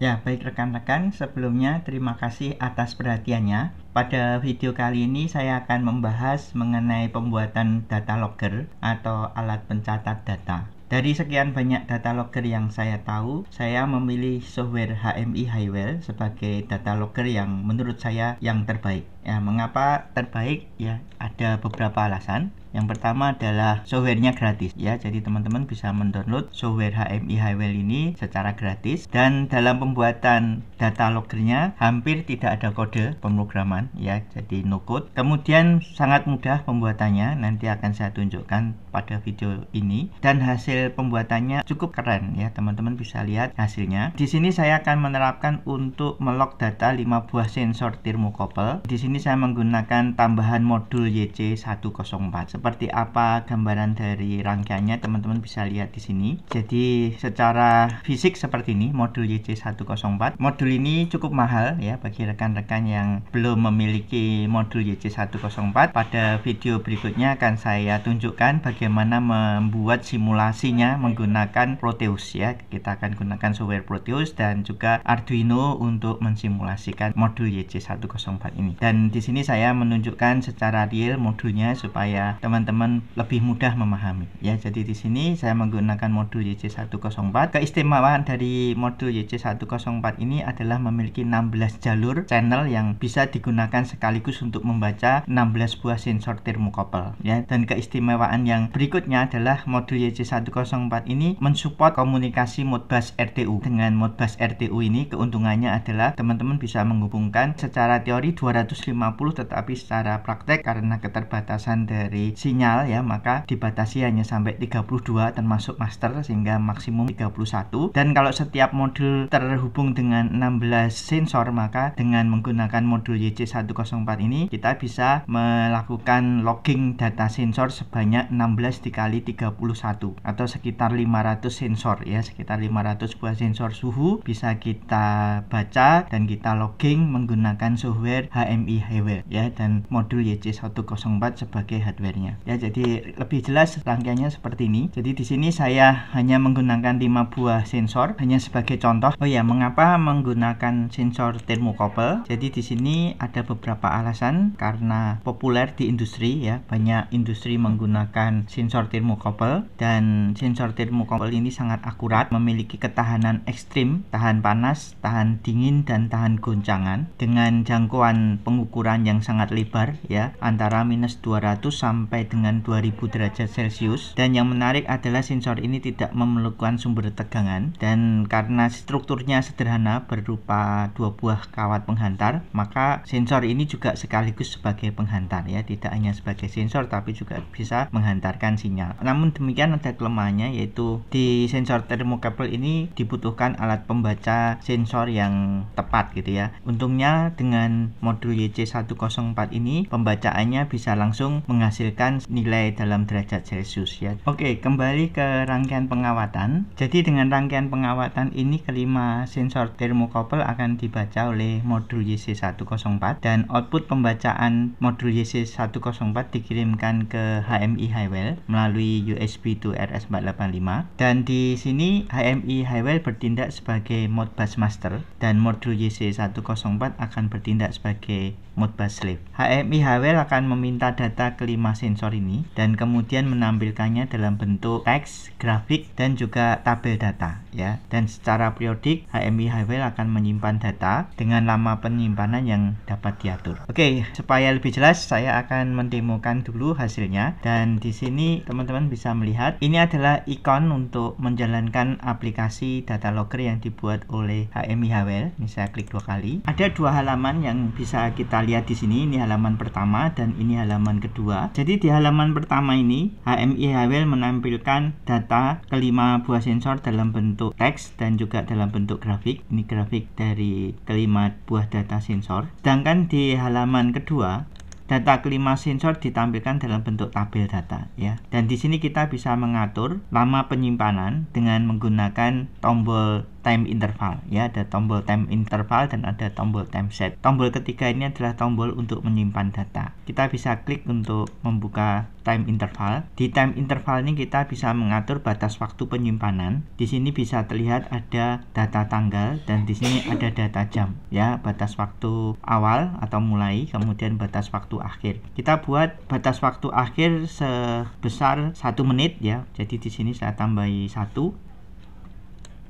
Ya, baik rekan-rekan, sebelumnya terima kasih atas perhatiannya. Pada video kali ini saya akan membahas mengenai pembuatan data logger atau alat pencatat data. Dari sekian banyak data logger yang saya tahu, saya memilih software HMI Highwell sebagai data logger yang menurut saya yang terbaik. Ya, mengapa terbaik? Ya, ada beberapa alasan. Yang pertama adalah softwarenya gratis ya. Jadi teman-teman bisa mendownload software HMI Highwell ini secara gratis dan dalam pembuatan data loggernya hampir tidak ada kode pemrograman ya. Jadi no code. Kemudian sangat mudah pembuatannya. Nanti akan saya tunjukkan pada video ini dan hasil pembuatannya cukup keren ya. Teman-teman bisa lihat hasilnya. Di sini saya akan menerapkan untuk melog data 5 buah sensor termokopel. Di sini saya menggunakan tambahan modul YC104 seperti apa gambaran dari rangkaiannya teman-teman bisa lihat di sini jadi secara fisik seperti ini modul YC104 modul ini cukup mahal ya bagi rekan-rekan yang belum memiliki modul YC104 pada video berikutnya akan saya tunjukkan bagaimana membuat simulasinya menggunakan Proteus ya kita akan gunakan software Proteus dan juga Arduino untuk mensimulasikan modul YC104 ini dan di sini saya menunjukkan secara real modulnya supaya teman teman-teman lebih mudah memahami ya jadi di sini saya menggunakan modul YC104 keistimewaan dari modul YC104 ini adalah memiliki 16 jalur channel yang bisa digunakan sekaligus untuk membaca 16 buah sensor termokopel ya dan keistimewaan yang berikutnya adalah modul YC104 ini mensupport komunikasi Modbus RTU dengan Modbus RTU ini keuntungannya adalah teman-teman bisa menghubungkan secara teori 250 tetapi secara praktek karena keterbatasan dari sinyal ya maka dibatasi hanya sampai 32 termasuk master sehingga maksimum 31 dan kalau setiap modul terhubung dengan 16 sensor maka dengan menggunakan modul YC104 ini kita bisa melakukan logging data sensor sebanyak 16 dikali 31 atau sekitar 500 sensor ya sekitar 500 buah sensor suhu bisa kita baca dan kita logging menggunakan software HMI Highway ya dan modul YC104 sebagai hardwarenya rangkaiannya. Ya, jadi lebih jelas rangkaiannya seperti ini. Jadi di sini saya hanya menggunakan 5 buah sensor hanya sebagai contoh. Oh ya, mengapa menggunakan sensor termokopel? Jadi di sini ada beberapa alasan karena populer di industri ya. Banyak industri menggunakan sensor termokopel dan sensor termokopel ini sangat akurat, memiliki ketahanan ekstrim, tahan panas, tahan dingin dan tahan goncangan dengan jangkauan pengukuran yang sangat lebar ya, antara minus 200 sampai sampai dengan 2000 derajat Celcius dan yang menarik adalah sensor ini tidak memerlukan sumber tegangan dan karena strukturnya sederhana berupa dua buah kawat penghantar maka sensor ini juga sekaligus sebagai penghantar ya tidak hanya sebagai sensor tapi juga bisa menghantarkan sinyal namun demikian ada kelemahannya yaitu di sensor thermocouple ini dibutuhkan alat pembaca sensor yang tepat gitu ya untungnya dengan modul YC104 ini pembacaannya bisa langsung menghasilkan menentukan nilai dalam derajat Celcius ya. Oke, kembali ke rangkaian pengawatan. Jadi dengan rangkaian pengawatan ini kelima sensor termokopel akan dibaca oleh modul YC104 dan output pembacaan modul YC104 dikirimkan ke HMI Highwell melalui USB to RS485 dan di sini HMI Highwell bertindak sebagai Modbus master dan modul YC104 akan bertindak sebagai Modbus slave. HMI Highwell akan meminta data kelima sensor sensor ini dan kemudian menampilkannya dalam bentuk teks, grafik, dan juga tabel data ya. Dan secara periodik HMI Highwell akan menyimpan data dengan lama penyimpanan yang dapat diatur. Oke, supaya lebih jelas saya akan mendemokan dulu hasilnya dan di sini teman-teman bisa melihat ini adalah ikon untuk menjalankan aplikasi data logger yang dibuat oleh HMI Highwell. Ini saya klik dua kali. Ada dua halaman yang bisa kita lihat di sini. Ini halaman pertama dan ini halaman kedua. Jadi di halaman pertama ini HMI Highwell menampilkan data kelima buah sensor dalam bentuk bentuk teks dan juga dalam bentuk grafik. Ini grafik dari kelima buah data sensor. Sedangkan di halaman kedua, data kelima sensor ditampilkan dalam bentuk tabel data ya. Dan di sini kita bisa mengatur lama penyimpanan dengan menggunakan tombol time interval ya ada tombol time interval dan ada tombol time set tombol ketiga ini adalah tombol untuk menyimpan data kita bisa klik untuk membuka time interval di time interval ini kita bisa mengatur batas waktu penyimpanan di sini bisa terlihat ada data tanggal dan di sini ada data jam ya batas waktu awal atau mulai kemudian batas waktu akhir kita buat batas waktu akhir sebesar satu menit ya jadi di sini saya tambahi satu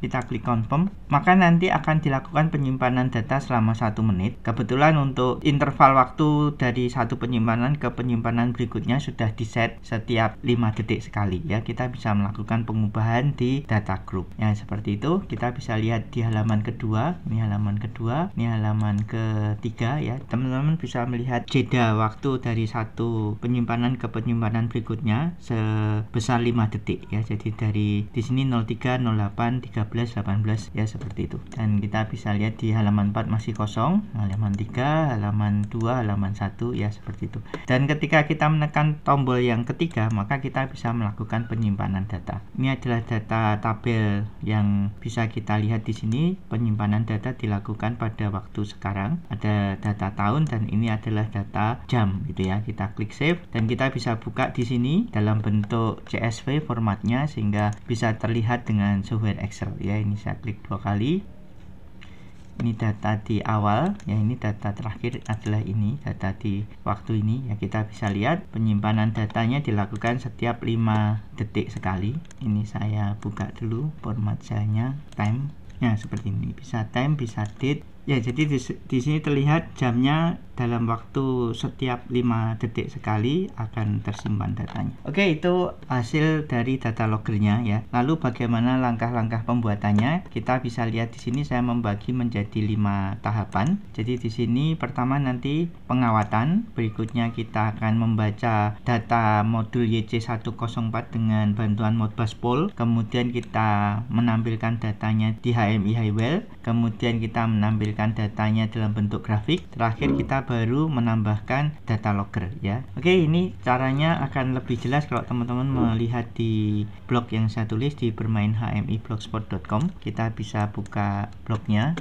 kita klik confirm, maka nanti akan dilakukan penyimpanan data selama satu menit. Kebetulan untuk interval waktu dari satu penyimpanan ke penyimpanan berikutnya sudah di set setiap 5 detik sekali ya. Kita bisa melakukan pengubahan di data group. Ya, seperti itu kita bisa lihat di halaman kedua, ini halaman kedua, ini halaman ketiga ya. Teman-teman bisa melihat jeda waktu dari satu penyimpanan ke penyimpanan berikutnya sebesar 5 detik ya. Jadi dari di sini 03 08 30 18 ya seperti itu dan kita bisa lihat di halaman 4 masih kosong halaman 3 halaman 2 halaman 1 ya seperti itu dan ketika kita menekan tombol yang ketiga maka kita bisa melakukan penyimpanan data ini adalah data tabel yang bisa kita lihat di sini penyimpanan data dilakukan pada waktu sekarang ada data tahun dan ini adalah data jam gitu ya kita klik save dan kita bisa buka di sini dalam bentuk CSV formatnya sehingga bisa terlihat dengan software Excel ya ini saya klik dua kali ini data di awal ya ini data terakhir adalah ini data di waktu ini ya kita bisa lihat penyimpanan datanya dilakukan setiap 5 detik sekali ini saya buka dulu format selnya time Nah, seperti ini bisa time bisa date Ya, jadi di, di sini terlihat jamnya dalam waktu setiap 5 detik sekali akan tersimpan datanya. Oke, itu hasil dari data loggernya ya. Lalu bagaimana langkah-langkah pembuatannya? Kita bisa lihat di sini saya membagi menjadi 5 tahapan. Jadi di sini pertama nanti pengawatan, berikutnya kita akan membaca data modul YC104 dengan bantuan Modbus Pool, kemudian kita menampilkan datanya di HMI Highwell, kemudian kita menampilkan menampilkan datanya dalam bentuk grafik. Terakhir kita baru menambahkan data logger ya. Oke, ini caranya akan lebih jelas kalau teman-teman melihat di blog yang saya tulis di bermain hmi blogspot.com Kita bisa buka blognya.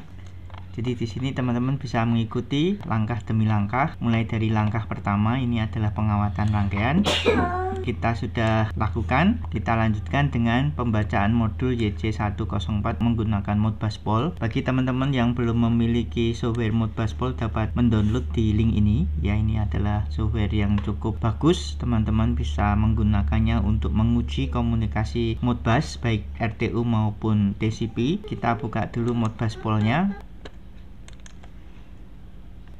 Jadi di sini teman-teman bisa mengikuti langkah demi langkah. Mulai dari langkah pertama ini adalah pengawatan rangkaian. Kita sudah lakukan. Kita lanjutkan dengan pembacaan modul YC104 menggunakan Modbaspol. Bagi teman-teman yang belum memiliki software Modbaspol dapat mendownload di link ini. Ya ini adalah software yang cukup bagus. Teman-teman bisa menggunakannya untuk menguji komunikasi Modbus baik RTU maupun TCP. Kita buka dulu Modbaspolnya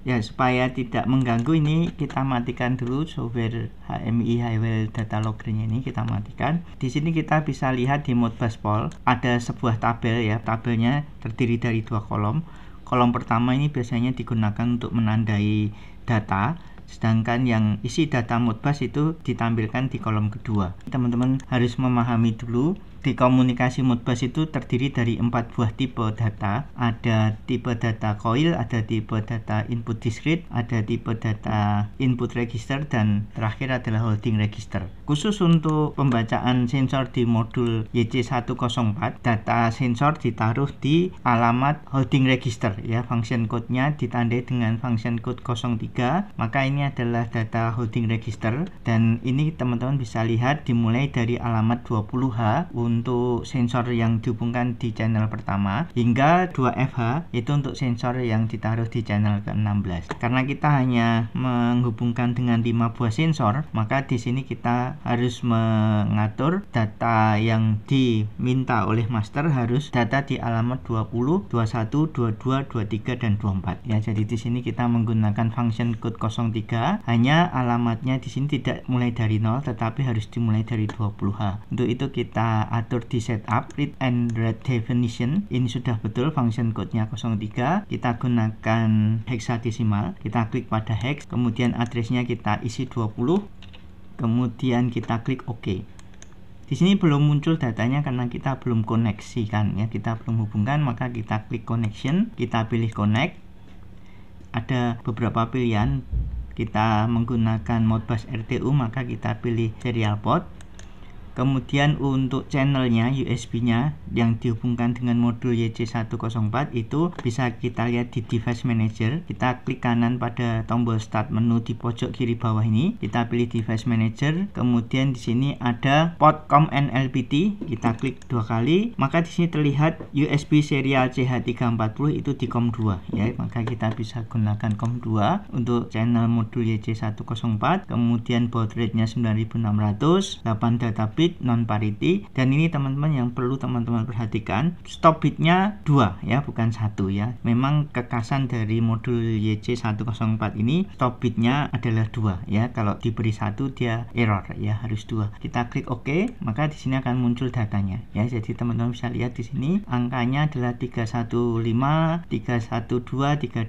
ya supaya tidak mengganggu ini kita matikan dulu software HMI Highwell Data Loggernya ini kita matikan di sini kita bisa lihat di mode baseball ada sebuah tabel ya tabelnya terdiri dari dua kolom kolom pertama ini biasanya digunakan untuk menandai data sedangkan yang isi data Modbus itu ditampilkan di kolom kedua teman-teman harus memahami dulu di komunikasi Modbus itu terdiri dari empat buah tipe data. Ada tipe data coil, ada tipe data input discrete, ada tipe data input register, dan terakhir adalah holding register. Khusus untuk pembacaan sensor di modul YC104, data sensor ditaruh di alamat holding register ya. Function code-nya ditandai dengan function code 03, maka ini adalah data holding register dan ini teman-teman bisa lihat dimulai dari alamat 20H untuk sensor yang dihubungkan di channel pertama hingga 2FH itu untuk sensor yang ditaruh di channel ke-16 karena kita hanya menghubungkan dengan 5 buah sensor maka di sini kita harus mengatur data yang diminta oleh master harus data di alamat 20, 21, 22, 23 dan 24 ya jadi di sini kita menggunakan function code 03 hanya alamatnya di sini tidak mulai dari 0 tetapi harus dimulai dari 20H untuk itu kita atur di setup read and write definition ini sudah betul function code-nya 03 kita gunakan heksadesimal kita klik pada hex kemudian address-nya kita isi 20 kemudian kita klik OK di sini belum muncul datanya karena kita belum koneksikan ya kita belum hubungkan maka kita klik connection kita pilih connect ada beberapa pilihan kita menggunakan modbus RTU maka kita pilih serial port kemudian untuk channelnya USB nya yang dihubungkan dengan modul YC104 itu bisa kita lihat di device manager kita klik kanan pada tombol start menu di pojok kiri bawah ini kita pilih device manager kemudian di sini ada port COM NLPT kita klik dua kali maka di sini terlihat USB serial CH340 itu di COM2 ya maka kita bisa gunakan COM2 untuk channel modul YC104 kemudian baud rate nya 9600 8 data bit non parity dan ini teman-teman yang perlu teman-teman perhatikan stop bitnya dua ya bukan satu ya memang kekasan dari modul YC104 ini stop bitnya adalah dua ya kalau diberi satu dia error ya harus dua kita klik OK maka di sini akan muncul datanya ya jadi teman-teman bisa lihat di sini angkanya adalah 315 312 321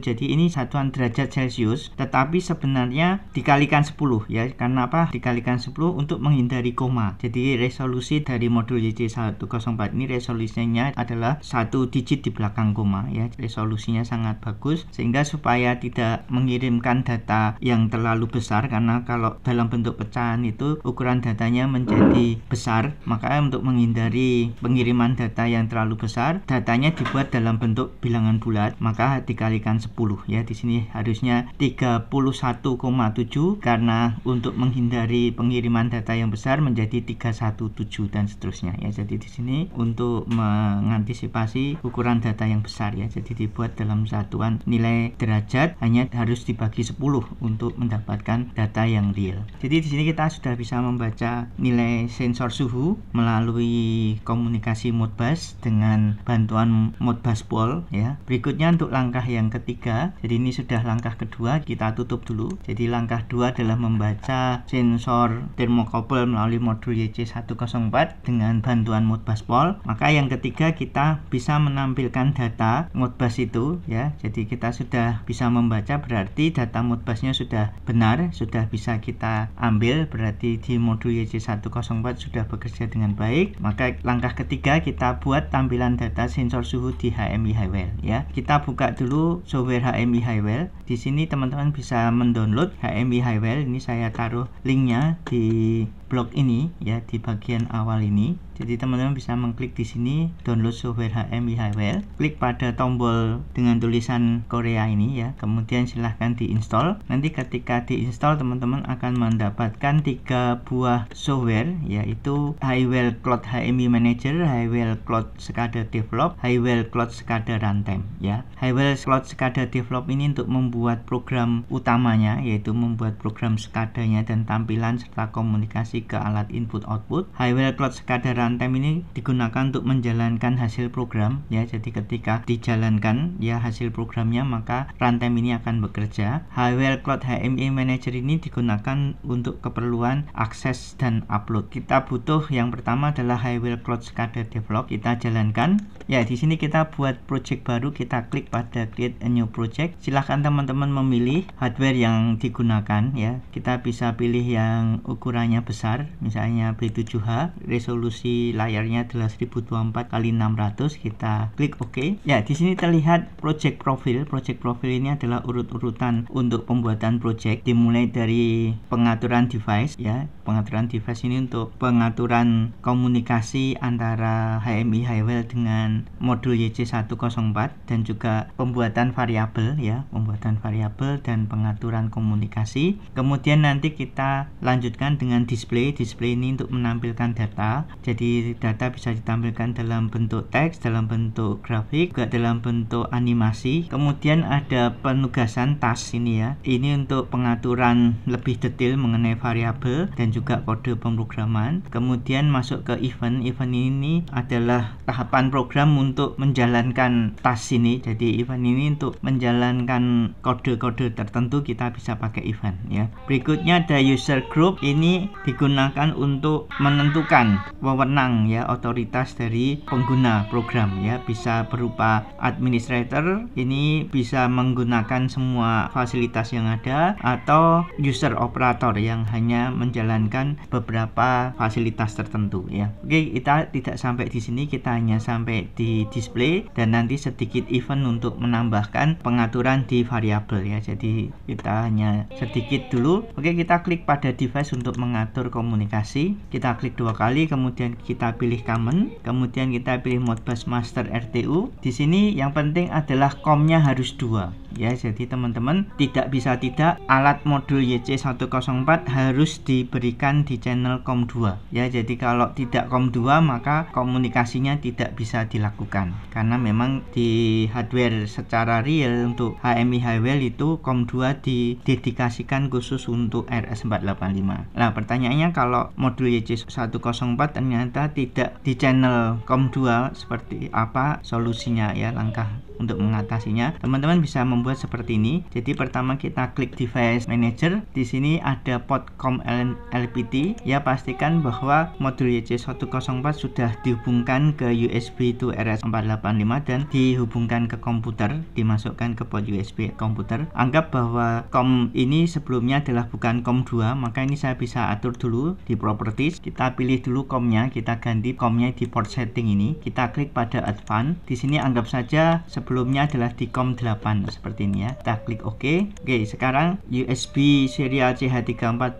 jadi ini satuan derajat celcius tetapi sebenarnya dikalikan 10 ya karena apa dikalikan 10 untuk menghindari koma. Jadi resolusi dari modul YC104 ini resolusinya adalah satu digit di belakang koma ya. Resolusinya sangat bagus sehingga supaya tidak mengirimkan data yang terlalu besar karena kalau dalam bentuk pecahan itu ukuran datanya menjadi besar. Maka untuk menghindari pengiriman data yang terlalu besar, datanya dibuat dalam bentuk bilangan bulat, maka dikalikan 10 ya. Di sini harusnya 31,7 karena untuk menghindari pengiriman data yang besar menjadi 317 dan seterusnya ya. Jadi di sini untuk mengantisipasi ukuran data yang besar ya. Jadi dibuat dalam satuan nilai derajat hanya harus dibagi 10 untuk mendapatkan data yang real. Jadi di sini kita sudah bisa membaca nilai sensor suhu melalui komunikasi Modbus dengan bantuan Modbus Pol ya. Berikutnya untuk langkah yang ketiga, jadi ini sudah langkah kedua kita tutup dulu. Jadi langkah dua adalah membaca sensor termokopel melalui modul YC104 dengan bantuan modbus pol Maka yang ketiga kita bisa menampilkan data modbus itu ya. Jadi kita sudah bisa membaca berarti data modbusnya sudah benar, sudah bisa kita ambil berarti di modul YC104 sudah bekerja dengan baik. Maka langkah ketiga kita buat tampilan data sensor suhu di HMI Highwell ya. Kita buka dulu software HMI Highwell. Di sini teman-teman bisa mendownload HMI Highwell. Ini saya taruh linknya di blog ini ya di bagian awal ini. Jadi teman-teman bisa mengklik di sini download software HMI Highwell Klik pada tombol dengan tulisan Korea ini ya. Kemudian silahkan diinstal. Nanti ketika diinstal teman-teman akan mendapatkan tiga buah software yaitu Highwell Cloud HMI Manager, Highwell Cloud Scada Develop, Highwell Cloud Scada Runtime ya. Highwell Cloud Scada Develop ini untuk membuat program utamanya yaitu membuat program skadanya dan tampilan serta komunikasi ke alat input-output. Highway Cloud sekadar runtime ini digunakan untuk menjalankan hasil program ya. Jadi ketika dijalankan ya hasil programnya maka runtime ini akan bekerja. Highway Cloud HMI Manager ini digunakan untuk keperluan akses dan upload. Kita butuh yang pertama adalah Highway Cloud sekadar develop. Kita jalankan. Ya, di sini kita buat project baru, kita klik pada create a new project. Silahkan teman-teman memilih hardware yang digunakan ya. Kita bisa pilih yang ukurannya besar besar misalnya B7H resolusi layarnya adalah 1024 kali 600 kita klik OK ya di sini terlihat project profil project profil ini adalah urut-urutan untuk pembuatan project dimulai dari pengaturan device ya pengaturan device ini untuk pengaturan komunikasi antara HMI Highwell dengan modul YC104 dan juga pembuatan variabel ya pembuatan variabel dan pengaturan komunikasi kemudian nanti kita lanjutkan dengan display display display ini untuk menampilkan data jadi data bisa ditampilkan dalam bentuk teks dalam bentuk grafik juga dalam bentuk animasi kemudian ada penugasan task ini ya ini untuk pengaturan lebih detail mengenai variabel dan juga kode pemrograman kemudian masuk ke event event ini adalah tahapan program untuk menjalankan task ini jadi event ini untuk menjalankan kode-kode tertentu kita bisa pakai event ya berikutnya ada user group ini digunakan digunakan untuk menentukan wewenang ya otoritas dari pengguna program ya bisa berupa administrator ini bisa menggunakan semua fasilitas yang ada atau user operator yang hanya menjalankan beberapa fasilitas tertentu ya oke kita tidak sampai di sini kita hanya sampai di display dan nanti sedikit event untuk menambahkan pengaturan di variabel ya jadi kita hanya sedikit dulu oke kita klik pada device untuk mengatur komunikasi kita klik dua kali kemudian kita pilih common kemudian kita pilih modbus master RTU di sini yang penting adalah komnya harus dua ya jadi teman-teman tidak bisa tidak alat modul YC104 harus diberikan di channel COM2 ya jadi kalau tidak COM2 maka komunikasinya tidak bisa dilakukan karena memang di hardware secara real untuk HMI Highwell itu COM2 didedikasikan khusus untuk RS485 nah pertanyaannya kalau modul YC104 ternyata tidak di channel COM2 seperti apa solusinya ya langkah untuk mengatasinya teman-teman bisa membuat seperti ini jadi pertama kita klik device manager di sini ada COM LPT ya pastikan bahwa modul YC104 sudah dihubungkan ke USB to RS485 dan dihubungkan ke komputer dimasukkan ke port USB komputer anggap bahwa com ini sebelumnya adalah bukan com 2 maka ini saya bisa atur dulu di properties kita pilih dulu comnya kita ganti comnya di port setting ini kita klik pada advance di sini anggap saja sebelumnya adalah di COM8 seperti ini ya. Kita klik OK. Oke, sekarang USB serial CH340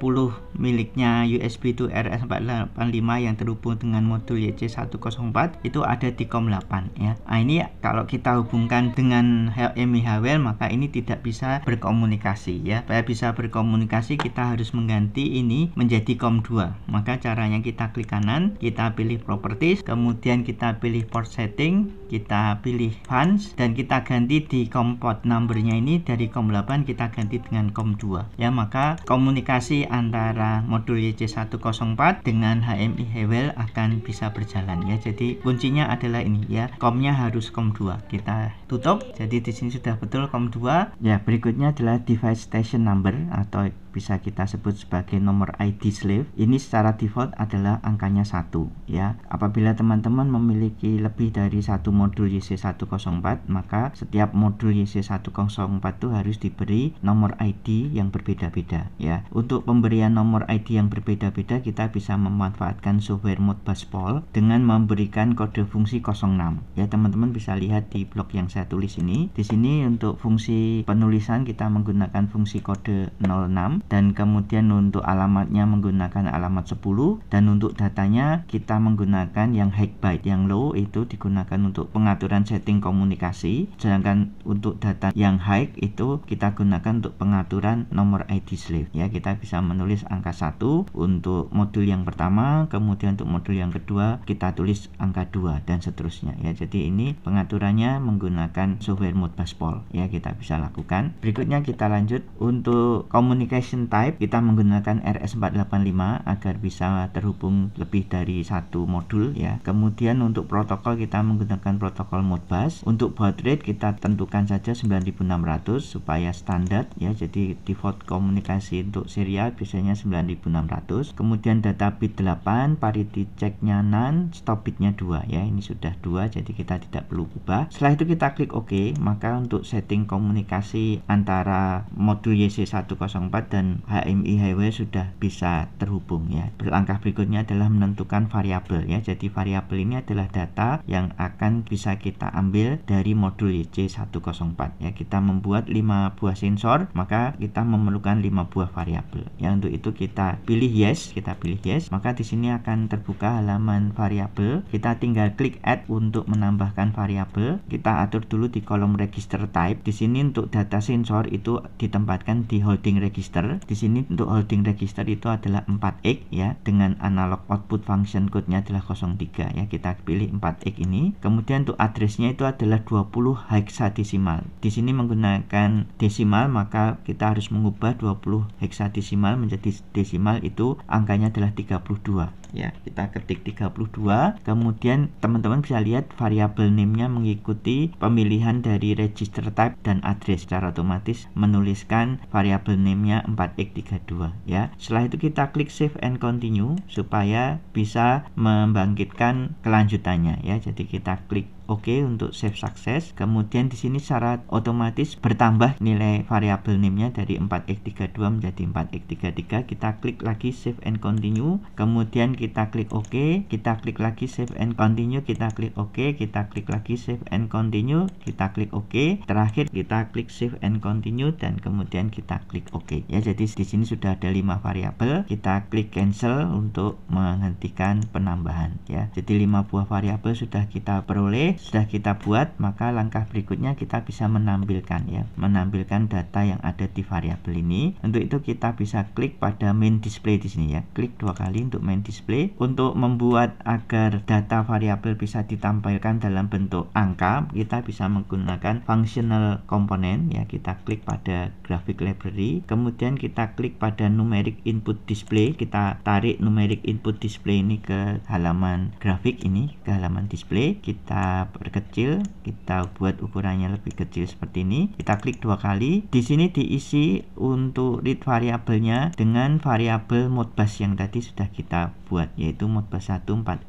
miliknya USB 2 RS485 yang terhubung dengan modul YC104 itu ada di COM8 ya. Nah, ini kalau kita hubungkan dengan HMI Hawel maka ini tidak bisa berkomunikasi ya. Supaya bisa berkomunikasi kita harus mengganti ini menjadi COM2. Maka caranya kita klik kanan, kita pilih properties, kemudian kita pilih port setting, kita pilih fans dan kita ganti di COM port numbernya ini dari COM 8 kita ganti dengan COM 2 ya maka komunikasi antara modul YC104 dengan HMI Hewell akan bisa berjalan ya jadi kuncinya adalah ini ya komnya harus COM 2 kita tutup jadi di sini sudah betul COM 2 ya berikutnya adalah device station number atau bisa kita sebut sebagai nomor ID slave ini secara default adalah angkanya satu ya apabila teman-teman memiliki lebih dari satu modul YC104 maka setiap modul YC104 itu harus diberi nomor ID yang berbeda-beda ya untuk pemberian nomor ID yang berbeda-beda kita bisa memanfaatkan software Modbus Pol dengan memberikan kode fungsi 06 ya teman-teman bisa lihat di blog yang saya tulis ini di sini untuk fungsi penulisan kita menggunakan fungsi kode 06 dan kemudian untuk alamatnya menggunakan alamat 10 dan untuk datanya kita menggunakan yang high byte yang low itu digunakan untuk pengaturan setting komunikasi sedangkan untuk data yang high itu kita gunakan untuk pengaturan nomor ID slave ya kita bisa menulis angka 1 untuk modul yang pertama kemudian untuk modul yang kedua kita tulis angka 2 dan seterusnya ya jadi ini pengaturannya menggunakan software Modbus baseball ya kita bisa lakukan berikutnya kita lanjut untuk komunikasi connection type kita menggunakan RS485 agar bisa terhubung lebih dari satu modul ya kemudian untuk protokol kita menggunakan protokol Modbus untuk baud rate kita tentukan saja 9600 supaya standar ya jadi default komunikasi untuk serial biasanya 9600 kemudian data bit 8 parity checknya none stop bitnya dua ya ini sudah dua, jadi kita tidak perlu ubah setelah itu kita klik OK maka untuk setting komunikasi antara modul YC104 dan dan HMI Highway sudah bisa terhubung ya. Langkah berikutnya adalah menentukan variabel ya. Jadi variabel ini adalah data yang akan bisa kita ambil dari modul YC104 ya. Kita membuat 5 buah sensor, maka kita memerlukan 5 buah variabel. Ya untuk itu kita pilih yes, kita pilih yes, maka di sini akan terbuka halaman variabel. Kita tinggal klik add untuk menambahkan variabel. Kita atur dulu di kolom register type. Di sini untuk data sensor itu ditempatkan di holding register register di sini untuk holding register itu adalah 4x ya dengan analog output function code-nya adalah 03 ya kita pilih 4x ini kemudian untuk addressnya itu adalah 20 hexadecimal di sini menggunakan desimal maka kita harus mengubah 20 hexadecimal menjadi desimal itu angkanya adalah 32 ya kita ketik 32 kemudian teman-teman bisa lihat variabel name-nya mengikuti pemilihan dari register type dan address secara otomatis menuliskan variabel name-nya 4x32 ya setelah itu kita klik save and continue supaya bisa membangkitkan kelanjutannya ya jadi kita klik oke untuk save success kemudian di sini secara otomatis bertambah nilai variabel name-nya dari 4x32 menjadi 4x33 kita klik lagi save and continue kemudian kita klik ok kita klik lagi save and continue kita klik ok kita klik lagi save and continue kita klik ok terakhir kita klik save and continue dan kemudian kita klik ok ya jadi di sini sudah ada lima variabel kita klik cancel untuk menghentikan penambahan ya jadi lima buah variabel sudah kita peroleh sudah kita buat, maka langkah berikutnya kita bisa menampilkan ya, menampilkan data yang ada di variabel ini. Untuk itu kita bisa klik pada main display di sini ya. Klik dua kali untuk main display untuk membuat agar data variabel bisa ditampilkan dalam bentuk angka, kita bisa menggunakan functional component ya. Kita klik pada graphic library, kemudian kita klik pada numeric input display, kita tarik numeric input display ini ke halaman grafik ini, ke halaman display. Kita perkecil kita buat ukurannya lebih kecil seperti ini kita klik dua kali di sini diisi untuk read variabelnya dengan variabel modbus yang tadi sudah kita buat yaitu modbus 32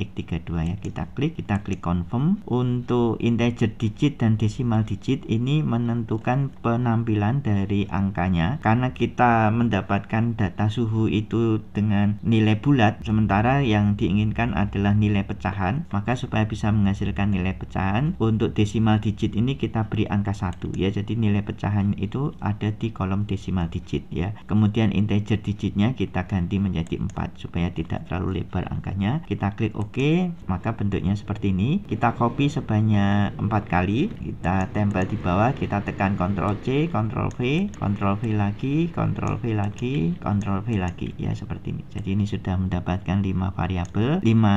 ya kita klik kita klik confirm untuk integer digit dan decimal digit ini menentukan penampilan dari angkanya karena kita mendapatkan data suhu itu dengan nilai bulat sementara yang diinginkan adalah nilai pecahan maka supaya bisa menghasilkan nilai pecahan pecahan untuk desimal digit ini kita beri angka satu, ya jadi nilai pecahan itu ada di kolom desimal digit ya kemudian integer digitnya kita ganti menjadi 4 supaya tidak terlalu lebar angkanya kita klik OK maka bentuknya seperti ini kita copy sebanyak 4 kali kita tempel di bawah kita tekan Ctrl C Ctrl V Ctrl V lagi Ctrl V lagi Ctrl V lagi ya seperti ini jadi ini sudah mendapatkan lima variabel lima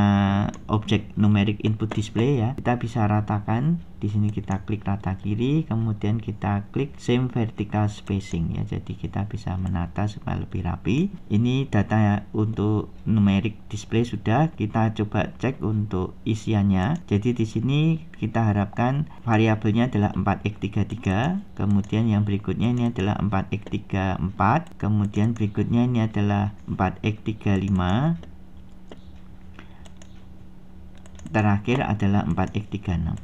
objek numeric input display ya kita bisa bisa ratakan di sini kita klik rata kiri kemudian kita klik same vertical spacing ya jadi kita bisa menata supaya lebih rapi ini data untuk numeric display sudah kita coba cek untuk isiannya jadi di sini kita harapkan variabelnya adalah 4x33 kemudian yang berikutnya ini adalah 4x34 kemudian berikutnya ini adalah 4x35 terakhir adalah 4x36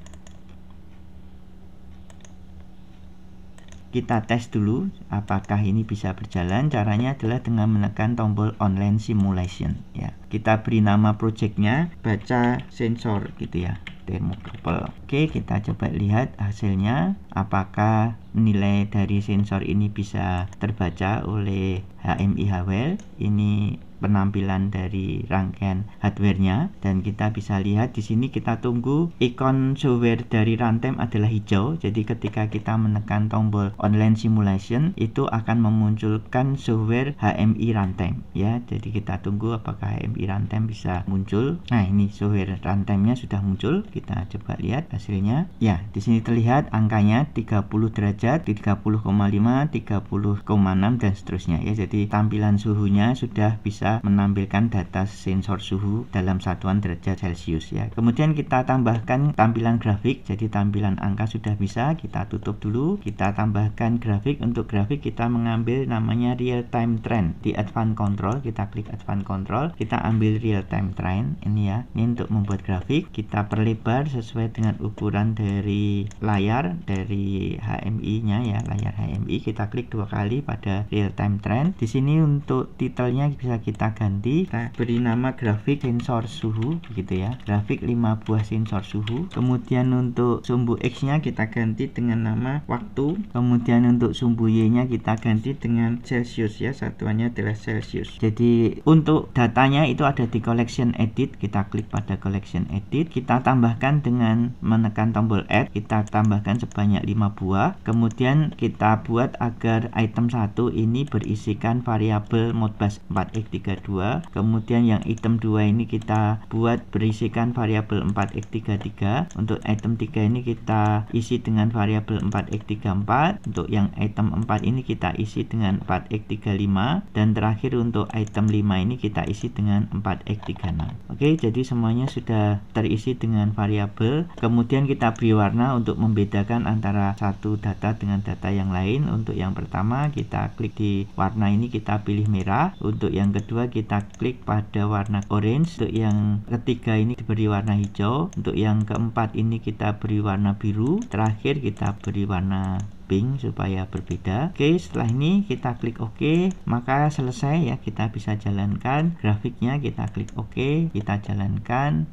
kita tes dulu apakah ini bisa berjalan caranya adalah dengan menekan tombol online simulation ya kita beri nama projectnya baca sensor gitu ya Demo couple. oke kita coba lihat hasilnya apakah nilai dari sensor ini bisa terbaca oleh HMI Hawel ini penampilan dari rangkaian hardwarenya dan kita bisa lihat di sini kita tunggu ikon software dari runtime adalah hijau jadi ketika kita menekan tombol online simulation itu akan memunculkan software HMI runtime ya jadi kita tunggu apakah HMI runtime bisa muncul nah ini software runtime nya sudah muncul kita coba lihat hasilnya ya di sini terlihat angkanya 30 derajat 30,5 30,6 dan seterusnya ya jadi tampilan suhunya sudah bisa bisa menampilkan data sensor suhu dalam satuan derajat Celcius ya. Kemudian kita tambahkan tampilan grafik. Jadi tampilan angka sudah bisa, kita tutup dulu. Kita tambahkan grafik. Untuk grafik kita mengambil namanya real time trend di advanced control. Kita klik advanced control, kita ambil real time trend ini ya. Ini untuk membuat grafik. Kita perlebar sesuai dengan ukuran dari layar dari HMI-nya ya, layar HMI. Kita klik dua kali pada real time trend. Di sini untuk titelnya bisa kita kita ganti kita beri nama grafik sensor suhu gitu ya grafik 5 buah sensor suhu kemudian untuk sumbu X nya kita ganti dengan nama waktu kemudian untuk sumbu Y nya kita ganti dengan Celsius ya satuannya adalah Celsius jadi untuk datanya itu ada di collection edit kita klik pada collection edit kita tambahkan dengan menekan tombol add kita tambahkan sebanyak 5 buah kemudian kita buat agar item satu ini berisikan variabel modbus 4x3 32 kemudian yang item 2 ini kita buat berisikan variabel 4X33 untuk item 3 ini kita isi dengan variabel 4X34 untuk yang item 4 ini kita isi dengan 4X35 dan terakhir untuk item 5 ini kita isi dengan 4X36 oke jadi semuanya sudah terisi dengan variabel kemudian kita beri warna untuk membedakan antara satu data dengan data yang lain untuk yang pertama kita klik di warna ini kita pilih merah untuk yang kedua kedua kita klik pada warna orange untuk yang ketiga ini diberi warna hijau untuk yang keempat ini kita beri warna biru terakhir kita beri warna pink supaya berbeda oke setelah ini kita klik ok maka selesai ya kita bisa jalankan grafiknya kita klik ok kita jalankan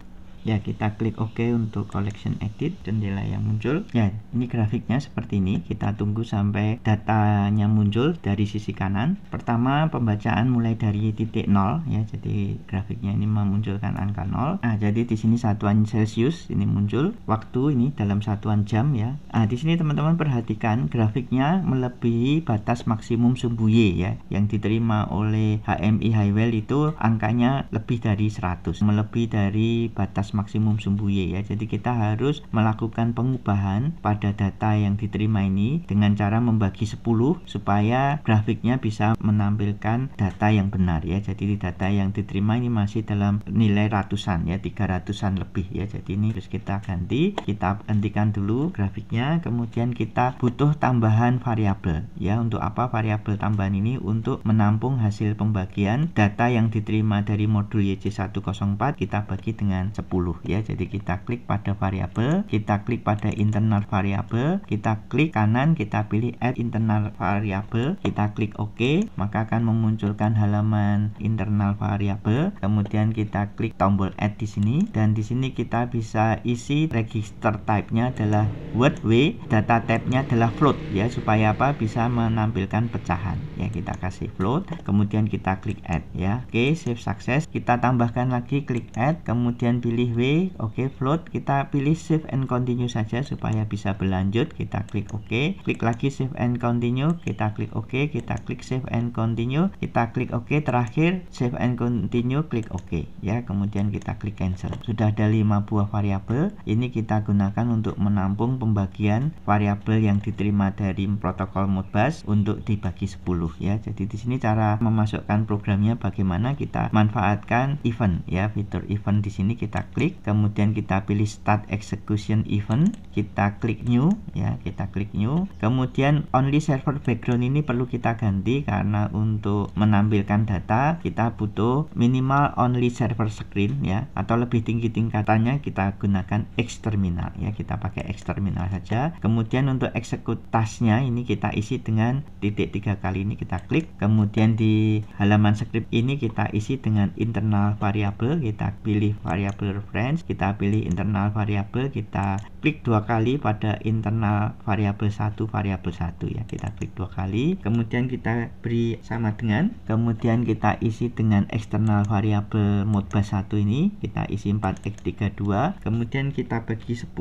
ya kita klik OK untuk collection edit jendela yang muncul ya ini grafiknya seperti ini kita tunggu sampai datanya muncul dari sisi kanan pertama pembacaan mulai dari titik nol ya jadi grafiknya ini memunculkan angka nol nah jadi di sini satuan celcius ini muncul waktu ini dalam satuan jam ya nah di sini teman-teman perhatikan grafiknya melebihi batas maksimum sumbu Y ya yang diterima oleh HMI Highwell itu angkanya lebih dari 100 melebihi dari batas maksimum sumbu Y ya. Jadi kita harus melakukan pengubahan pada data yang diterima ini dengan cara membagi 10 supaya grafiknya bisa menampilkan data yang benar ya. Jadi data yang diterima ini masih dalam nilai ratusan ya, 300-an lebih ya. Jadi ini terus kita ganti, kita hentikan dulu grafiknya, kemudian kita butuh tambahan variabel ya. Untuk apa variabel tambahan ini untuk menampung hasil pembagian data yang diterima dari modul YC104 kita bagi dengan 10 ya jadi kita klik pada variabel kita klik pada internal variabel kita klik kanan kita pilih add internal variabel kita klik OK maka akan memunculkan halaman internal variabel kemudian kita klik tombol add di sini dan di sini kita bisa isi register type-nya adalah word w data type-nya adalah float ya supaya apa bisa menampilkan pecahan ya kita kasih float kemudian kita klik add ya oke save success kita tambahkan lagi klik add kemudian pilih oke okay, float kita pilih save and continue saja supaya bisa berlanjut kita klik ok klik lagi save and continue kita klik ok kita klik save and continue kita klik ok terakhir save and continue klik ok ya kemudian kita klik cancel sudah ada 5 buah variabel ini kita gunakan untuk menampung pembagian variabel yang diterima dari protokol Modbus untuk dibagi 10 ya jadi di sini cara memasukkan programnya bagaimana kita manfaatkan event ya fitur event di sini kita klik klik kemudian kita pilih start execution event kita klik new ya kita klik new kemudian only server background ini perlu kita ganti karena untuk menampilkan data kita butuh minimal only server screen ya atau lebih tinggi tingkatannya kita gunakan exterminal ya kita pakai exterminal saja kemudian untuk eksekutasnya ini kita isi dengan titik tiga kali ini kita klik kemudian di halaman script ini kita isi dengan internal variable kita pilih variable reference kita pilih internal variable kita klik dua kali pada internal variable satu variable satu ya kita klik dua kali kemudian kita beri sama dengan kemudian kita isi dengan external variable modbus satu ini kita isi 4x32 kemudian kita bagi 10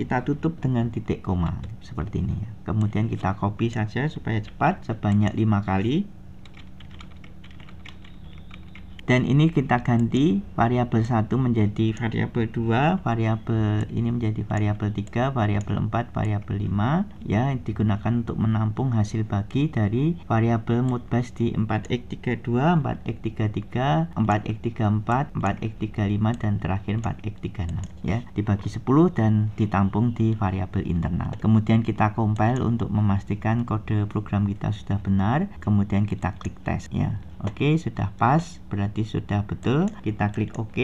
kita tutup dengan titik koma seperti ini ya kemudian kita copy saja supaya cepat sebanyak lima kali dan ini kita ganti variabel 1 menjadi variabel 2, variabel ini menjadi variabel 3, variabel 4, variabel 5 ya digunakan untuk menampung hasil bagi dari variabel modbus di 4x32, 4x33, 4x34, 4x35 dan terakhir 4x36 ya dibagi 10 dan ditampung di variabel internal. Kemudian kita compile untuk memastikan kode program kita sudah benar, kemudian kita klik tes ya. Oke, sudah pas, berarti sudah betul. Kita klik OK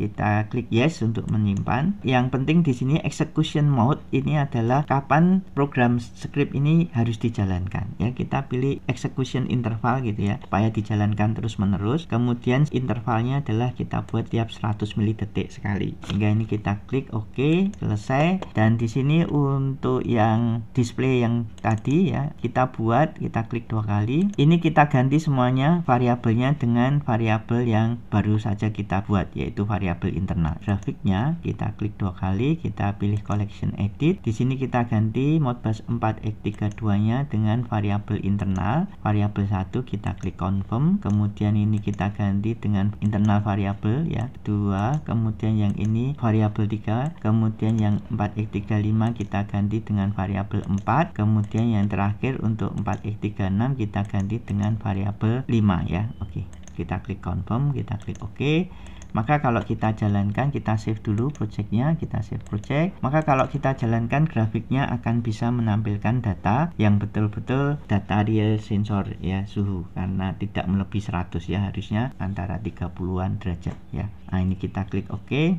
kita klik yes untuk menyimpan yang penting di sini execution mode ini adalah kapan program script ini harus dijalankan ya kita pilih execution interval gitu ya supaya dijalankan terus menerus kemudian intervalnya adalah kita buat tiap 100 detik sekali sehingga ini kita klik OK selesai dan di sini untuk yang display yang tadi ya kita buat kita klik dua kali ini kita ganti semuanya variabelnya dengan variabel yang baru saja kita buat yaitu variabel variabel internal grafiknya kita klik dua kali kita pilih collection edit di sini kita ganti modbus 4x32 nya dengan variabel internal variabel satu kita klik confirm kemudian ini kita ganti dengan internal variabel ya dua. kemudian yang ini variabel tiga. kemudian yang 4x35 kita ganti dengan variabel 4 kemudian yang terakhir untuk 4x36 kita ganti dengan variabel 5 ya oke kita klik confirm kita klik oke okay maka kalau kita jalankan kita save dulu projectnya kita save project maka kalau kita jalankan grafiknya akan bisa menampilkan data yang betul-betul data real sensor ya suhu karena tidak melebihi 100 ya harusnya antara 30-an derajat ya nah ini kita klik OK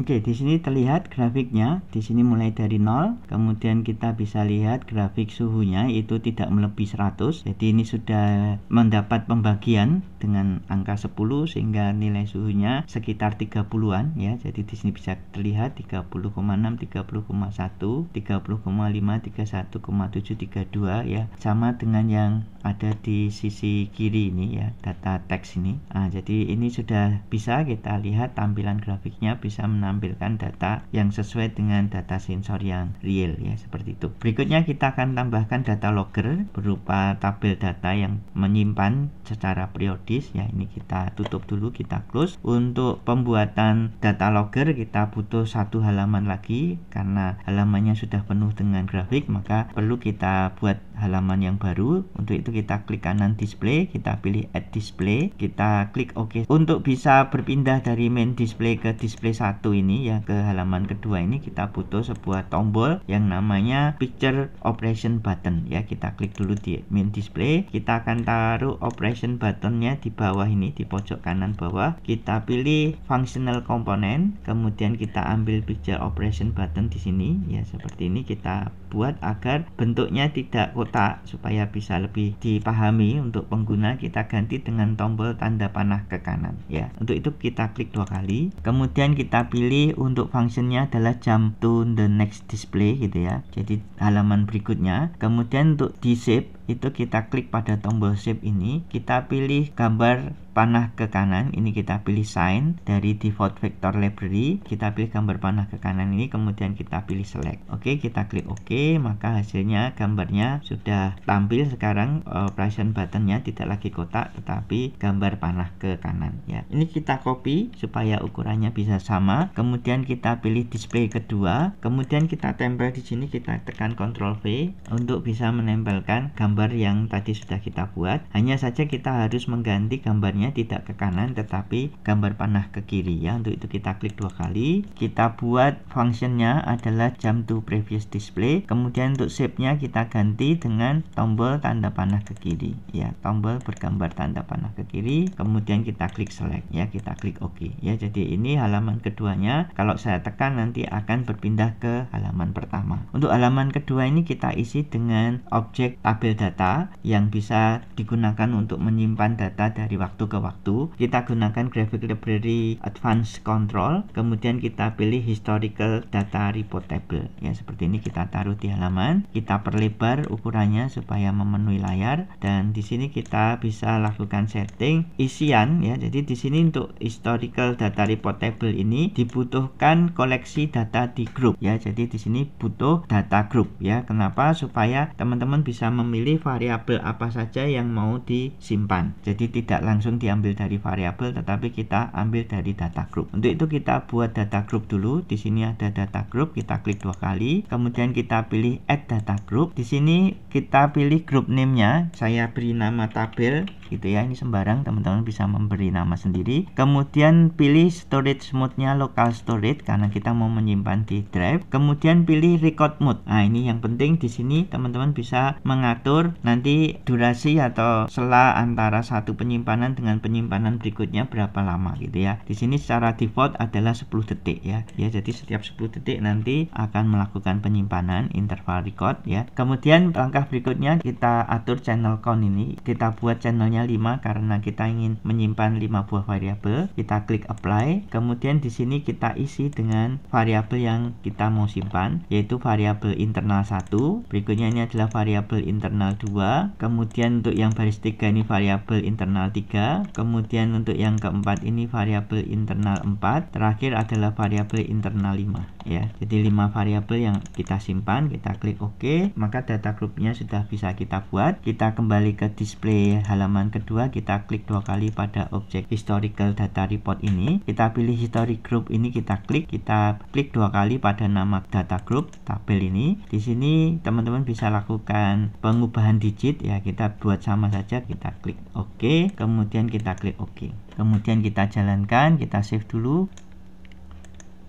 Oke, di sini terlihat grafiknya. Di sini mulai dari nol, kemudian kita bisa lihat grafik suhunya itu tidak melebihi 100. Jadi ini sudah mendapat pembagian dengan angka 10 sehingga nilai suhunya sekitar 30-an ya. Jadi di sini bisa terlihat 30,6, 30,1, 30,5, 32 ya. Sama dengan yang ada di sisi kiri ini ya, data teks ini. Nah, jadi ini sudah bisa kita lihat tampilan grafiknya bisa menampilkan data yang sesuai dengan data sensor yang real ya, seperti itu. Berikutnya kita akan tambahkan data logger berupa tabel data yang menyimpan secara periodik disk ya ini kita tutup dulu kita close untuk pembuatan data logger kita butuh satu halaman lagi karena halamannya sudah penuh dengan grafik maka perlu kita buat halaman yang baru untuk itu kita klik kanan display kita pilih add display kita klik ok untuk bisa berpindah dari main display ke display satu ini ya ke halaman kedua ini kita butuh sebuah tombol yang namanya picture operation button ya kita klik dulu di main display kita akan taruh operation buttonnya di bawah ini di pojok kanan bawah kita pilih functional component kemudian kita ambil picture operation button di sini ya seperti ini kita buat agar bentuknya tidak kotak supaya bisa lebih dipahami untuk pengguna kita ganti dengan tombol tanda panah ke kanan ya untuk itu kita klik dua kali kemudian kita pilih untuk fungsinya adalah jump to the next display gitu ya jadi halaman berikutnya kemudian untuk di shape itu kita klik pada tombol shape ini kita pilih gambar panah ke kanan ini kita pilih sign dari default vector library kita pilih gambar panah ke kanan ini kemudian kita pilih select oke kita klik ok maka hasilnya gambarnya sudah tampil sekarang eh, operation buttonnya tidak lagi kotak tetapi gambar panah ke kanan ya ini kita copy supaya ukurannya bisa sama kemudian kita pilih display kedua kemudian kita tempel di sini kita tekan ctrl V untuk bisa menempelkan gambar yang tadi sudah kita buat hanya saja kita harus mengganti gambarnya gambarnya tidak ke kanan tetapi gambar panah ke kiri ya untuk itu kita klik dua kali kita buat functionnya adalah jam to previous display kemudian untuk shape nya kita ganti dengan tombol tanda panah ke kiri ya tombol bergambar tanda panah ke kiri kemudian kita klik select ya kita klik ok ya jadi ini halaman keduanya kalau saya tekan nanti akan berpindah ke halaman pertama untuk halaman kedua ini kita isi dengan objek tabel data yang bisa digunakan untuk menyimpan data dari waktu ke waktu kita gunakan graphic library advanced control kemudian kita pilih historical data report table ya seperti ini kita taruh di halaman kita perlebar ukurannya supaya memenuhi layar dan di sini kita bisa lakukan setting isian ya jadi di sini untuk historical data report table ini dibutuhkan koleksi data di grup ya jadi di sini butuh data grup ya kenapa supaya teman-teman bisa memilih variabel apa saja yang mau disimpan jadi tidak langsung diambil dari variabel tetapi kita ambil dari data group. Untuk itu kita buat data group dulu. Di sini ada data group, kita klik dua kali. Kemudian kita pilih add data group. Di sini kita pilih group name-nya. Saya beri nama tabel gitu ya. Ini sembarang teman-teman bisa memberi nama sendiri. Kemudian pilih storage mode-nya local storage karena kita mau menyimpan di drive. Kemudian pilih record mode. Nah, ini yang penting di sini teman-teman bisa mengatur nanti durasi atau sela antara satu penyimpanan dengan dengan penyimpanan berikutnya berapa lama gitu ya. Di sini secara default adalah 10 detik ya. Ya jadi setiap 10 detik nanti akan melakukan penyimpanan interval record ya. Kemudian langkah berikutnya kita atur channel count ini. Kita buat channelnya 5 karena kita ingin menyimpan 5 buah variabel. Kita klik apply. Kemudian di sini kita isi dengan variabel yang kita mau simpan yaitu variabel internal 1. Berikutnya ini adalah variabel internal 2. Kemudian untuk yang baris 3 ini variabel internal 3 kemudian untuk yang keempat ini variabel internal 4 terakhir adalah variabel internal 5 ya jadi 5 variabel yang kita simpan kita klik OK maka data grupnya sudah bisa kita buat kita kembali ke display halaman kedua kita klik dua kali pada objek historical data report ini kita pilih history group ini kita klik kita klik dua kali pada nama data group tabel ini di sini teman-teman bisa lakukan pengubahan digit ya kita buat sama saja kita klik OK kemudian kita klik OK. Kemudian kita jalankan, kita save dulu.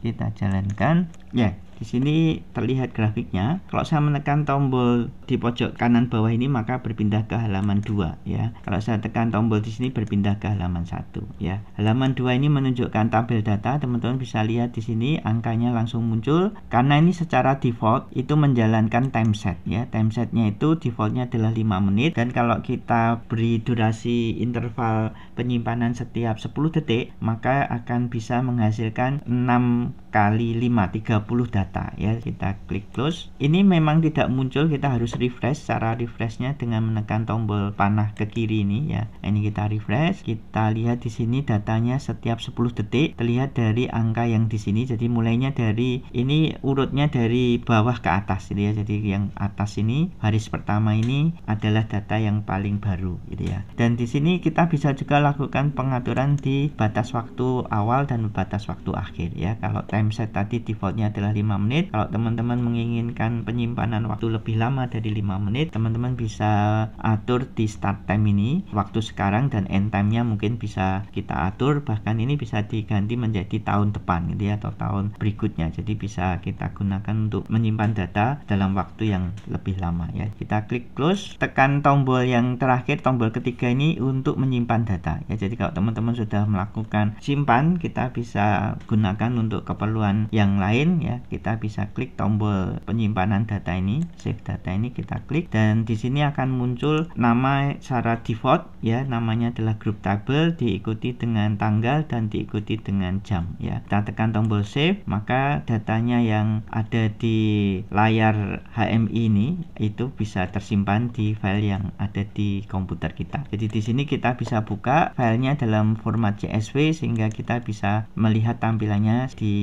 Kita jalankan. Ya, yeah. Di sini terlihat grafiknya. Kalau saya menekan tombol di pojok kanan bawah ini maka berpindah ke halaman 2 ya. Kalau saya tekan tombol di sini berpindah ke halaman 1 ya. Halaman 2 ini menunjukkan tabel data. Teman-teman bisa lihat di sini angkanya langsung muncul karena ini secara default itu menjalankan set ya. time setnya itu defaultnya adalah 5 menit dan kalau kita beri durasi interval penyimpanan setiap 10 detik maka akan bisa menghasilkan 6 kali 5 30 data ya kita klik close ini memang tidak muncul kita harus refresh cara refreshnya dengan menekan tombol panah ke kiri ini ya ini kita refresh kita lihat di sini datanya setiap 10 detik terlihat dari angka yang di sini jadi mulainya dari ini urutnya dari bawah ke atas gitu ya jadi yang atas ini baris pertama ini adalah data yang paling baru gitu ya dan di sini kita bisa juga lakukan pengaturan di batas waktu awal dan batas waktu akhir ya kalau time set tadi defaultnya adalah 5 menit kalau teman-teman menginginkan penyimpanan waktu lebih lama dari 5 menit teman-teman bisa atur di start time ini waktu sekarang dan end time nya mungkin bisa kita atur bahkan ini bisa diganti menjadi tahun depan gitu ya atau tahun berikutnya jadi bisa kita gunakan untuk menyimpan data dalam waktu yang lebih lama ya kita klik close tekan tombol yang terakhir tombol ketiga ini untuk menyimpan data kita ya jadi kalau teman-teman sudah melakukan simpan kita bisa gunakan untuk keperluan yang lain ya kita bisa klik tombol penyimpanan data ini save data ini kita klik dan di sini akan muncul nama secara default ya namanya adalah group table diikuti dengan tanggal dan diikuti dengan jam ya kita tekan tombol save maka datanya yang ada di layar HMI ini itu bisa tersimpan di file yang ada di komputer kita jadi di sini kita bisa buka filenya dalam format CSV sehingga kita bisa melihat tampilannya di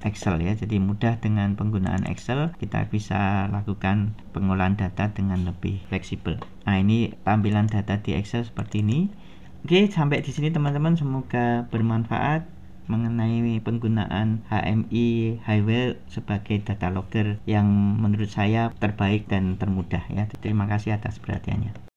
Excel ya. Jadi mudah dengan penggunaan Excel kita bisa lakukan pengolahan data dengan lebih fleksibel. Nah, ini tampilan data di Excel seperti ini. Oke, sampai di sini teman-teman semoga bermanfaat mengenai penggunaan HMI Highwell sebagai data logger yang menurut saya terbaik dan termudah ya. Terima kasih atas perhatiannya.